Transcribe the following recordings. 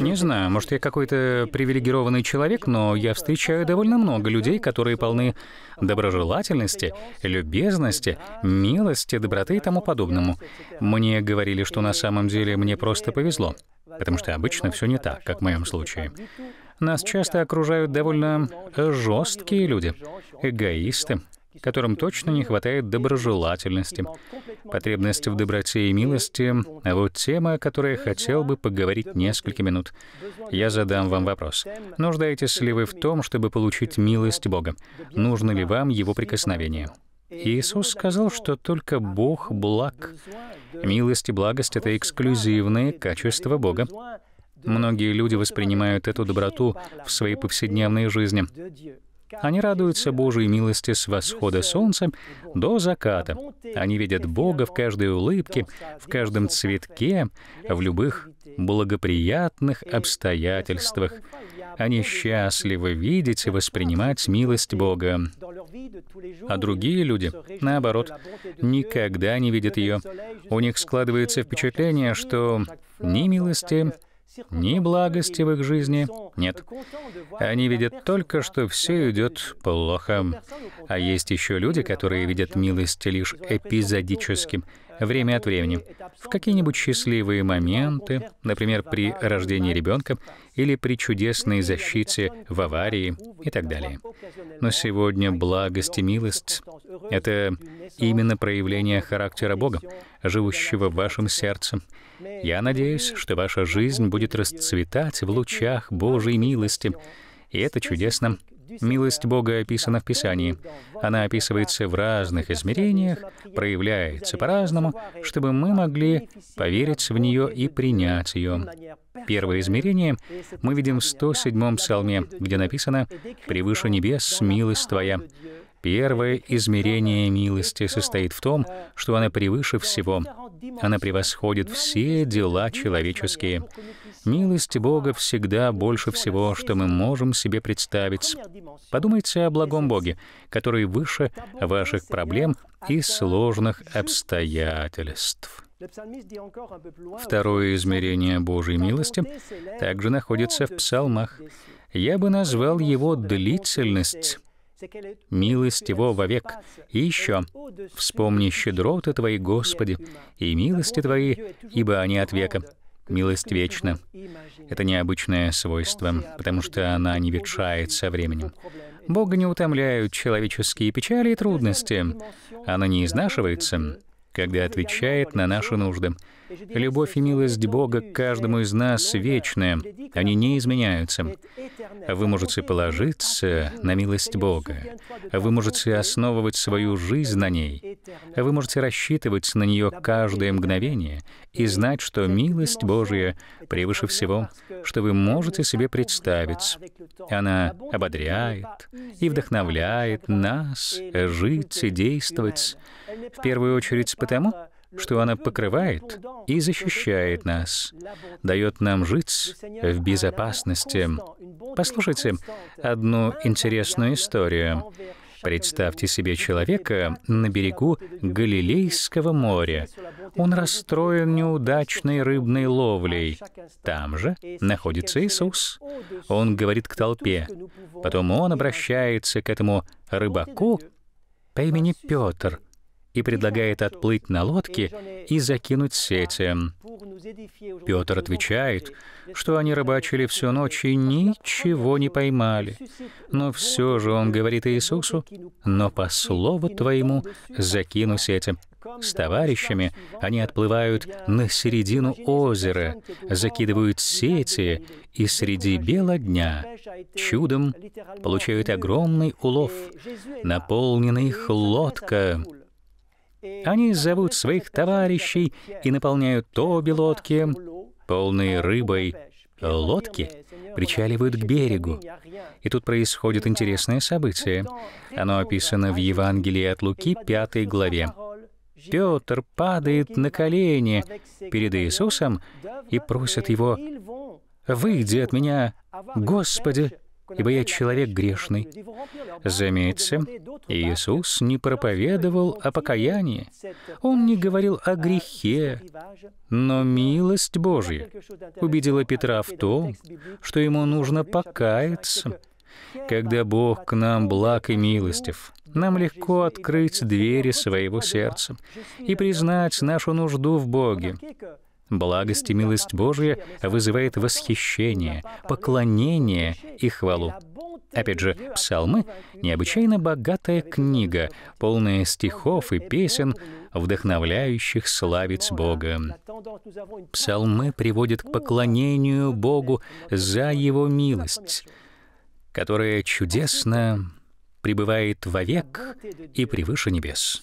Не знаю, может, я какой-то привилегированный человек, но я встречаю довольно много людей, которые полны доброжелательности, любезности, милости, доброты и тому подобному. Мне говорили, что на самом деле мне просто повезло, потому что обычно все не так, как в моем случае. Нас часто окружают довольно жесткие люди, эгоисты, которым точно не хватает доброжелательности, потребности в доброте и милости, а вот тема, о которой я хотел бы поговорить несколько минут. Я задам вам вопрос. Нуждаетесь ли вы в том, чтобы получить милость Бога? Нужно ли вам Его прикосновение? Иисус сказал, что только Бог благ. Милость и благость — это эксклюзивные качества Бога. Многие люди воспринимают эту доброту в своей повседневной жизни. Они радуются Божьей милости с восхода солнца до заката. Они видят Бога в каждой улыбке, в каждом цветке, в любых благоприятных обстоятельствах. Они счастливы видеть и воспринимать милость Бога. А другие люди, наоборот, никогда не видят ее. У них складывается впечатление, что ни милости, ни благости в их жизни. Нет. Они видят только, что все идет плохо. А есть еще люди, которые видят милость лишь эпизодически время от времени, в какие-нибудь счастливые моменты, например, при рождении ребенка или при чудесной защите в аварии и так далее. Но сегодня благость и милость — это именно проявление характера Бога, живущего в вашем сердце. Я надеюсь, что ваша жизнь будет расцветать в лучах Божьей милости, и это чудесно Милость Бога описана в Писании. Она описывается в разных измерениях, проявляется по-разному, чтобы мы могли поверить в нее и принять ее. Первое измерение мы видим в 107-м псалме, где написано «Превыше небес милость Твоя». Первое измерение милости состоит в том, что она превыше всего, она превосходит все дела человеческие. Милость Бога всегда больше всего, что мы можем себе представить. Подумайте о благом Боге, который выше ваших проблем и сложных обстоятельств. Второе измерение Божьей милости также находится в псалмах. Я бы назвал его «длительность» милость Его век И еще, вспомни щедроты Твои, Господи, и милости Твои, ибо они от века. Милость вечна. Это необычное свойство, потому что она не ветшает со временем. Бога не утомляют человеческие печали и трудности. Она не изнашивается, когда отвечает на наши нужды. Любовь и милость Бога к каждому из нас вечная, они не изменяются. Вы можете положиться на милость Бога, вы можете основывать свою жизнь на ней, вы можете рассчитывать на нее каждое мгновение и знать, что милость Божья превыше всего, что вы можете себе представить. Она ободряет и вдохновляет нас жить и действовать, в первую очередь потому, что она покрывает и защищает нас, дает нам жить в безопасности. Послушайте одну интересную историю. Представьте себе человека на берегу Галилейского моря. Он расстроен неудачной рыбной ловлей. Там же находится Иисус. Он говорит к толпе. Потом он обращается к этому рыбаку по имени Петр — и предлагает отплыть на лодке и закинуть сети. Петр отвечает, что они рыбачили всю ночь и ничего не поймали. Но все же он говорит Иисусу, «Но по слову твоему закину сети». С товарищами они отплывают на середину озера, закидывают сети и среди бела дня чудом получают огромный улов, наполненный их лодка — они зовут своих товарищей и наполняют обе лодки, полные рыбой лодки, причаливают к берегу. И тут происходит интересное событие. Оно описано в Евангелии от Луки, 5 главе. Петр падает на колени перед Иисусом и просит его, «Выйди от меня, Господи!» ибо я человек грешный. Заметьте, Иисус не проповедовал о покаянии, Он не говорил о грехе, но милость Божья убедила Петра в том, что ему нужно покаяться. Когда Бог к нам благ и милостив, нам легко открыть двери своего сердца и признать нашу нужду в Боге. Благость и милость Божья вызывает восхищение, поклонение и хвалу. Опять же, псалмы — необычайно богатая книга, полная стихов и песен, вдохновляющих славить Бога. Псалмы приводят к поклонению Богу за Его милость, которая чудесно пребывает вовек и превыше небес.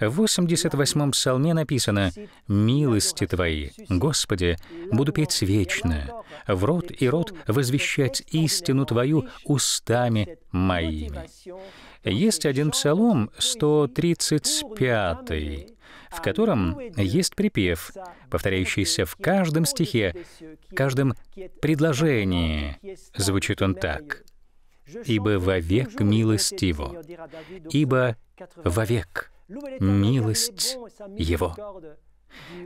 В 88-м псалме написано «Милости Твои, Господи, буду петь вечно, в рот и рот возвещать истину Твою устами моими». Есть один псалом, 135 в котором есть припев, повторяющийся в каждом стихе, каждом предложении. Звучит он так ибо вовек Его, ибо вовек милость Его.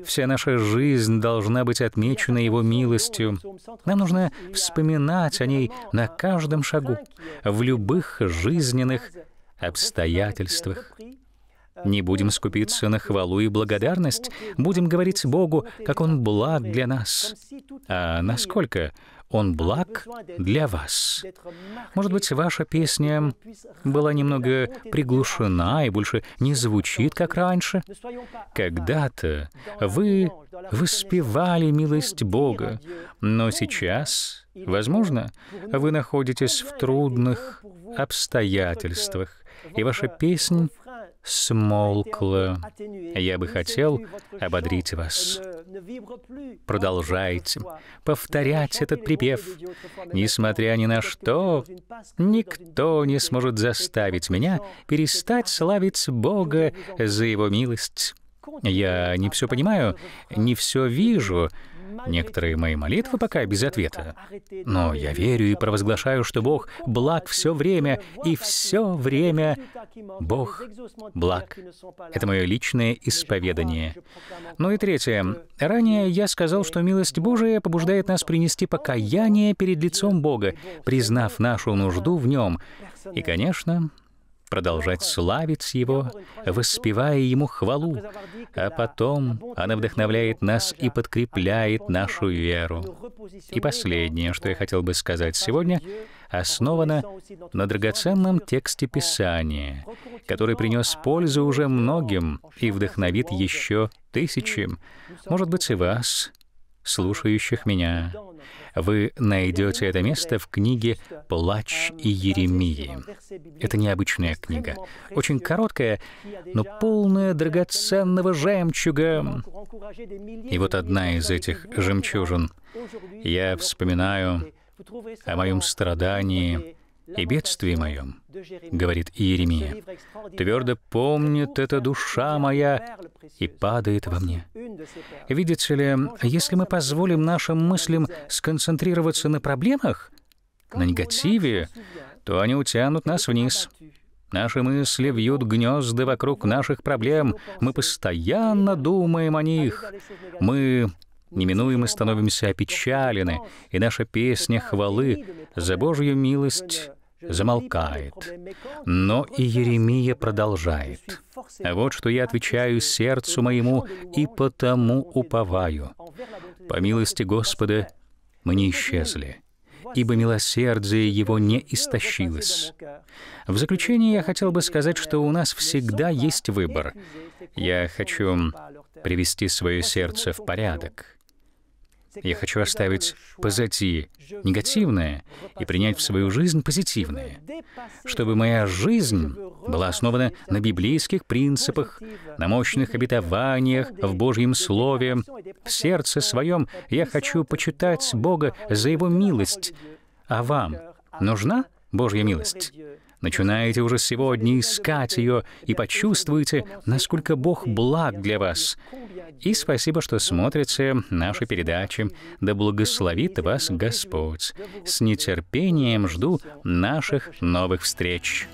Вся наша жизнь должна быть отмечена Его милостью. Нам нужно вспоминать о ней на каждом шагу, в любых жизненных обстоятельствах. Не будем скупиться на хвалу и благодарность, будем говорить Богу, как Он благ для нас. А насколько он благ для вас. Может быть, ваша песня была немного приглушена и больше не звучит, как раньше. Когда-то вы воспевали милость Бога, но сейчас, возможно, вы находитесь в трудных обстоятельствах, и ваша песнь Смолкла. Я бы хотел ободрить вас. Продолжайте повторять этот припев. Несмотря ни на что, никто не сможет заставить меня перестать славить Бога за Его милость. Я не все понимаю, не все вижу, Некоторые мои молитвы пока без ответа. Но я верю и провозглашаю, что Бог благ все время, и все время Бог благ. Это мое личное исповедание. Ну и третье. Ранее я сказал, что милость Божия побуждает нас принести покаяние перед лицом Бога, признав нашу нужду в нем. И, конечно, продолжать славить Его, воспевая Ему хвалу, а потом она вдохновляет нас и подкрепляет нашу веру. И последнее, что я хотел бы сказать сегодня, основано на драгоценном тексте Писания, который принес пользу уже многим и вдохновит еще тысячи, может быть, и вас, слушающих меня. Вы найдете это место в книге «Плач и Еремии». Это необычная книга, очень короткая, но полная драгоценного жемчуга. И вот одна из этих жемчужин. Я вспоминаю о моем страдании, и бедствии моем, говорит Иеремия. Твердо помнит это душа моя и падает во мне. Видите ли, если мы позволим нашим мыслям сконцентрироваться на проблемах, на негативе, то они утянут нас вниз. Наши мысли вьют гнезда вокруг наших проблем. Мы постоянно думаем о них. Мы неминуемо становимся опечалены, и наша песня хвалы за Божью милость замолкает. Но и Еремия продолжает. «Вот что я отвечаю сердцу моему и потому уповаю. По милости Господа мы не исчезли, ибо милосердие его не истощилось». В заключение я хотел бы сказать, что у нас всегда есть выбор. Я хочу привести свое сердце в порядок. Я хочу оставить позади негативное и принять в свою жизнь позитивное, чтобы моя жизнь была основана на библейских принципах, на мощных обетованиях, в Божьем Слове. В сердце своем я хочу почитать Бога за Его милость. А вам нужна Божья милость? начинаете уже сегодня искать ее и почувствуете, насколько Бог благ для вас. И спасибо, что смотрите наши передачи. Да благословит вас Господь. С нетерпением жду наших новых встреч.